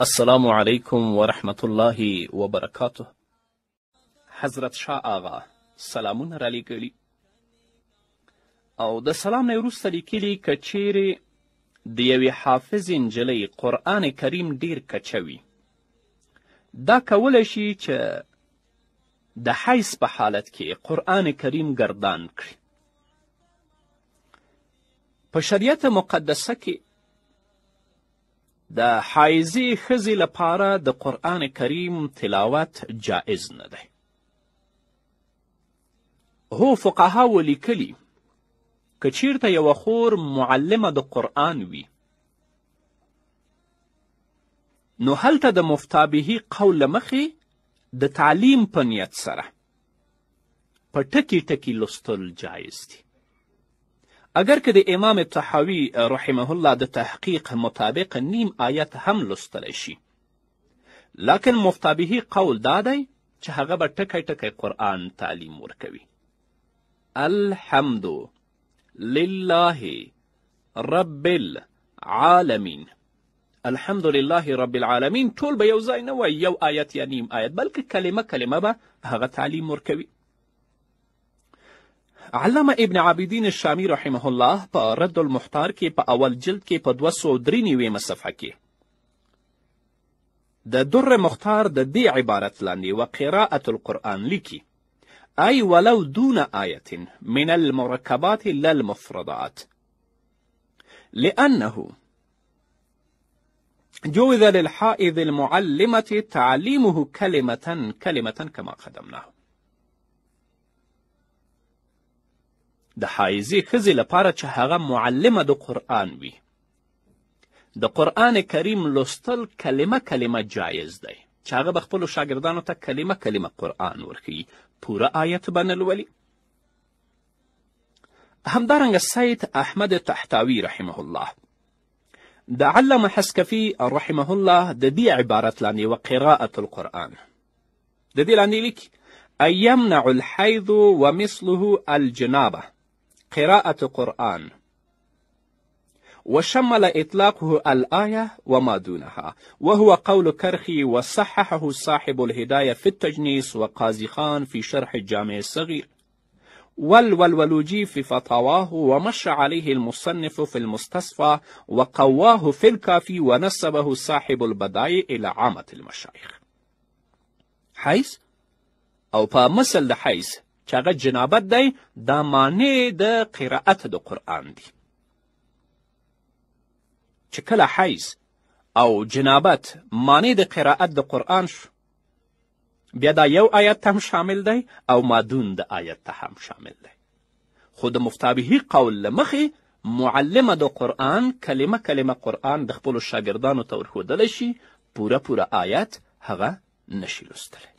السلام علیکم و رحمت الله و برکاته حضرت شاه آغا سلامونه را لیږلي او د سلام نه وروسته لیکلي که چیرې د یوې حافظې نجلۍ قرآن کریم ډیر کچه وي دا کولی شي چې د حیث په حالت کې قرآن کریم گردان کړي په شریعت مقدسه کې د حایزې ښځې لپاره د قرآن کریم تلاوت جایز نه دی هو فقهاو لیکلي که چیرته یوه خور معلمه د قرآن وي نو هلته د مفتابهي قول له مخې د تعلیم په نیت سره په ټکي ټکي لوستل جایز دي اگر که د امام طحاوی رحمه الله د تحقیق مطابق نیم آیت هم لوستلی شي لکن مفتابهي قول دا دی چې هغه به ټکی ټکی قرآن تعلیم ورکوي الحمد لله رب العالمین الحمد لله رب العالمین ټول به یو ځای نه وایي یو آیت یا نیم آیت بلکې کلمه کلمه به هغه تعلیم ورکوي علامه ابن عابدین شامی رحمه الله په رد المحتار کې په اول جلد کې په 293 صفحه کې د در مختار د دې عبارت لاندې و قراءه القرآن لیکي أي ولو دون آية من المركبات لا المفردات لأنه جوز للحائض المعلمة تعليمه كلمة كلمة كما قدمناه د حایزې ښځې لپاره چې هغه معلمه د قرآن وي د قرآن کریم لوستل کلمه کلمه جایز دی چې هغه به خپلو شاګردانو ته کلمه کلمه قرآن ورښیي پوره آیت به نه لولي همدارنګه سید احمد تحتاوي رحمه الله د علامه حسکفي رحمه الله د دې عبارت لاندې وقراءة القرآن د دې لاندې لیکي أن يمنع الحيض ومثله الجنابه قراءة قرآن وشمل إطلاقه الآية وما دونها وهو قول كرخي وصححه صاحب الهداية في التجنيس وقاضي خان في شرح الجامع الصغير والولولوجي في فتاواه ومشى عليه المصنف في المستصفى وقواه في الكافي ونسبه صاحب البداية إلى عامة المشايخ حيث أو فمثل حيث چې هغه جنابت دی دا مانع د قرائت د قرآن دی چې کله حیز او جنابت مانع د قرائت د قرآن شو بیا دا یو آیت ته هم شامل دی او مادون د آیت ته هم شامل دی خو د مفتابهي قول له مخې معلمه د قرآن کلمه کلمه قرآن د خپلو شاګردانو ته ورښودلی شي پوره پوره آیت هغه نشي لوستلی